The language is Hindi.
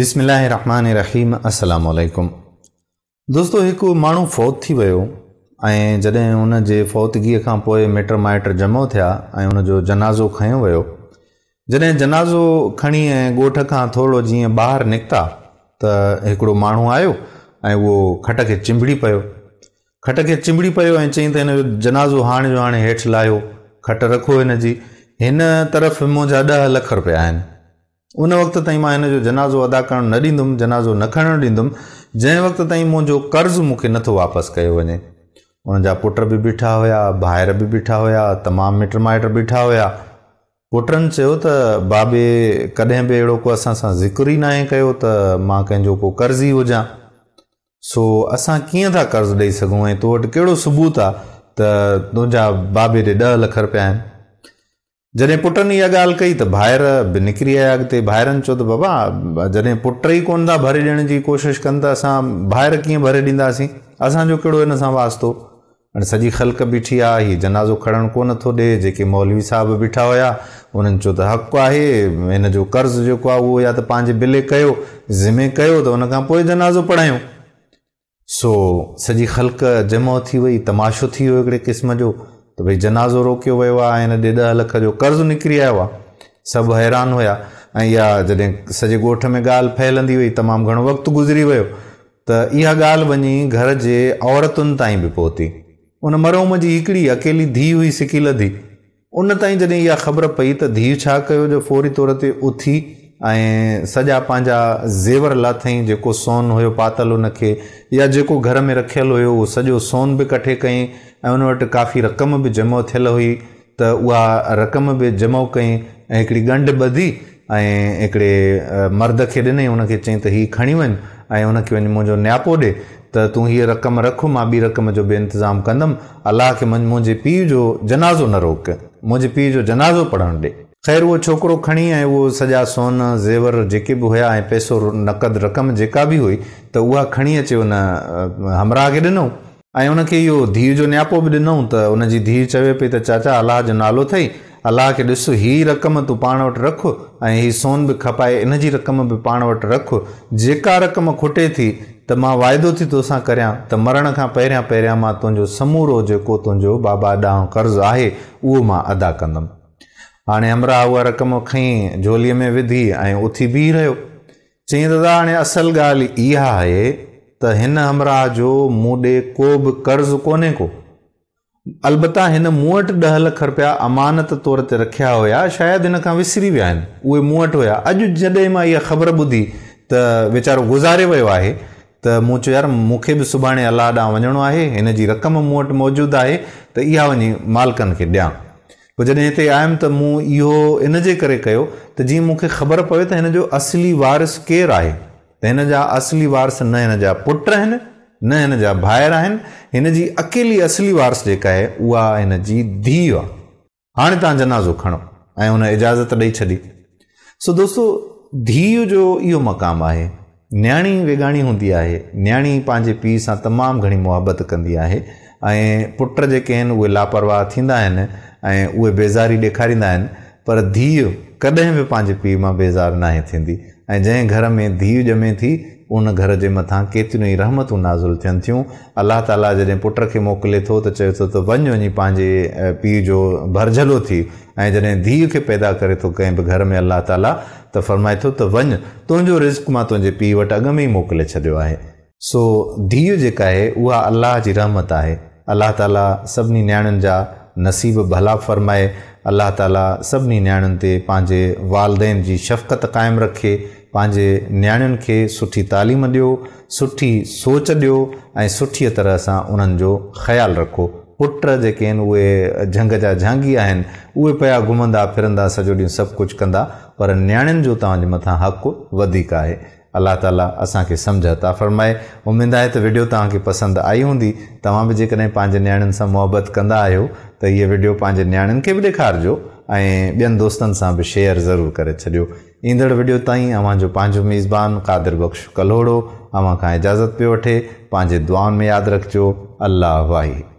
बिसमीम असलकुम दोस्तों हिकु मू फौत थी वियो ऐं जॾहिं हुन जे मिट माइट जमो थिया ऐं जनाज़ो खो वियो जॾहिं जनाज़ो खणी ऐं ॻोठ खां थोरो जीअं ॿाहिरि निकिता त आयो ऐं खट के चिंबड़ी पो खट के चिंबड़ी पो ऐं चई त जनाज़ो हाँ जो हाणे हेठि लाहियो खट रखो इन तरफ़ मुझा दह लख रुपया उन वक़्तु ताईं मां हिन जनाज़ो अदा करणु न ॾींदुमि जनाज़ो न खणणु ॾींदुमि जंहिं वक़्तु ताईं मुंहिंजो कर्ज़ु मूंखे नथो वापसि कयो वञे हुनजा पुट बि बीठा हुया भाइर बि बीठा हुया तमामु मिट माइट बीठा हुया पुटनि चयो त बाबे कॾहिं बि अहिड़ो को असां सां ज़िक्र ई नाहे कयो त मां कंहिंजो को कर्ज ई हुजां सो असां कीअं था कर्ज़ु ॾेई सघूं ऐं तो वटि कहिड़ो सबूत आहे त तुंहिंजा बाबे ॾे ॾह लख रुपया आहिनि जॾहिं पुटन इहा ॻाल्हि कई त तो ॿाहिरि बि निकिरी आया अॻिते ॿाहिरनि चयो त तो बाबा जॾहिं पुट ई कोन था भरे ॾियण जी कोशिशि कनि त असां ॿाहिरि कीअं भरे ॾींदासीं असांजो कहिड़ो हिन सां वास्तो हाणे सॼी ख़लक बीठी आहे हीअ जनाज़ो खणणु कोन थो ॾे जेके मौलवी साहिबु बीठा हुया उन्हनि चयो त हक़ु आहे हिन जो कर्ज़ु जेको आहे उहो या त पंहिंजे बिले कयो ज़िमे कयो त हुन खां पोइ जनाज़ो पढ़ायूं सो सॼी ख़लक जमो थी वई तमाशो थी वियो हिकिड़े क़िस्म जो त भई जनाज़ो रोकियो वियो आहे ऐं हिन ॾह लख जो कर्ज़ु निकिरी आयो आहे सभु हैरान हुया ऐं इहा जॾहिं सॼे ॻोठ में ॻाल्हि फैलंदी हुई तमामु घणो वक़्तु गुज़री वियो त इहा ॻाल्हि वञी घर जे औरतुनि ताईं बि पहुती उन मरोम जी हिकिड़ी अकेली धीउ हुई सिकिल लधी उन ताईं जॾहिं इहा ख़बर पई त धीउ छा कयो फौरी तौर ते उथी ऐं सॼा ज़ेवर लाथईं जो सोन हो पातल उन या जो घर में रखल हुयो उहो सोन भी कठे कई ऐं उन काफ़ी रक़म भी जमा थियलु हुई त उहा रक़म भी जमा कई ऐं हिकिड़ी ॻंढ ॿधी मर्द के ॾिनई हुनखे चयईं त हीअ खणी वञु ऐं हुनखे वञी मुंहिंजो नियापो ॾे त रक़म रख मां ॿी रक़म जो बि इंतिज़ामु कंदुमि अलाह खे मुंहिंजे पीउ जो जनाज़ो न रोक मुझे पीउ जो जनाज़ो पढ़णु ॾे खैर वो छोकरो खणी ऐं उहो सॼा सोन ज़ेवर जेके बि हुया ऐं पैसो नक़द रक़म जेका बि हुई त उहा खणी अचे हुन हमराह खे ॾिनऊं ऐं हुनखे इहो धीउ जो नियापो बि ॾिनऊं त हुनजी धीउ चवे पई त चाचा अलाह जो नालो अथई अलाह खे ॾिसु हीअ रक़म तूं पाण वटि रख ऐं हीअ सोन बि खपाए इन जी रक़म बि पाण वटि रख जेका रक़म खुटे थी त मां वाइदो थी तोसां करियां त मरण खां पहिरियां पहिरियां मां तुंहिंजो समूरो जेको तुंहिंजो बाबा ॾांहुं कर्ज़ु आहे उहो मां अदा कंदुमि हाँ अमरा वह रक़म खईं झोली में विधी ऐं उथी बीह रो चई दादा हाणे असल गाल इहा आहे त अमरा जो मूं को बि कर्ज़ु को अलबता हिन मूं लख रुपया अमानत तौर ते रखिया हुआ शायद इनका विसरी विया आहिनि उहे मूं वटि हुया ख़बर ॿुधी त वेचारो गुज़ारे वियो है त मूं यार मुख्य भी सुभाणे अलाह ॾांहुं वञिणो आहे हिन रक़म मूं वटि मौजूदु आहे त इहा वञी मालिकनि खे पोइ जॾहिं हिते आयुमि त मूं इहो इन जे करे कयो त जीअं मूंखे ख़बर पवे त हिन जो असली वारिस केरु आहे त हिन जा असली वारिस न हिन जा पुट आहिनि न हिन जा भाइर आहिनि हिन जी अकेली असली वारिस जेका आहे उहा हिन जी धीउ आहे हाणे तव्हां जनाज़ो खणो ऐं हुन इजाज़त ॾेई छॾी सो दोस्तो धीउ जो इहो मक़ाम आहे न्याणी वेगाणी हूंदी आहे न्याणी पंहिंजे पीउ सां तमामु घणी मुहबत कंदी आहे ऐं पुट जेके आहिनि उहे लापरवाह थींदा आहिनि ऐं उहे बेज़ारी ॾेखारींदा आहिनि पर धीउ कॾहिं बि पंहिंजे पीउ मां बेज़ार ना थींदी ऐं जंहिं घर में धीउ ॼमे थी उन घर जे मथां केतिरियूं ई रहमतूं नाज़ुल थियनि थियूं अल्लाह ताला जॾहिं पुट खे मोकिले थो त चए थो त वञु वञी पंहिंजे पीउ जो भरझलो थी ऐं जॾहिं धीउ खे पैदा करे थो कंहिं बि घर में अल्लाह ताला त फरमाए थो त वञु तुंहिंजो रिस्क मां तुंहिंजे पीउ वटि अॻ में ई मोकिले छॾियो आहे सो धीउ जेका आहे उहा अलाह जी रहमत आहे अल्लाह ताला सभिनी नियाणियुनि जा नसीब भला फ़रमाए अलाह ताला सभिनी नियाणियुनि ते पंहिंजे वालदेन जी शफ़क़त कायम रखे पंहिंजे नियाणियुनि खे सुठी तालीम ॾियो सुठी सोच ॾियो ऐं तरह से उन्होंने ख्याल रखो पुट जो उ उहे झंग जा झांगी आहिनि उहे पिया घुमंदा फिरंदा सॼो सब कुछ कुझु कंदा पर नियाणियुनि जो तव्हांजे मथां हक़ु वधीक अल्लाह ताला असांखे सम्झ अता फ़रमाए उम्मीद है तो वीडियो तक पसंद आई होंगी तव्हां भी जेकॾहिं न्याण से मुहब्बत कंदा आहियो त वीडियो पाँ न्याण के भी ॾेखारिजो ऐं ॿियनि दोस्तनि भी शेयर जरूर कर छो ईंदड़ वीडियो ताईं अवां मेज़बान कादिर बख़्श कलोड़ो अव इजाज़त पे वे दुआ में याद रखो अल्लाह वाही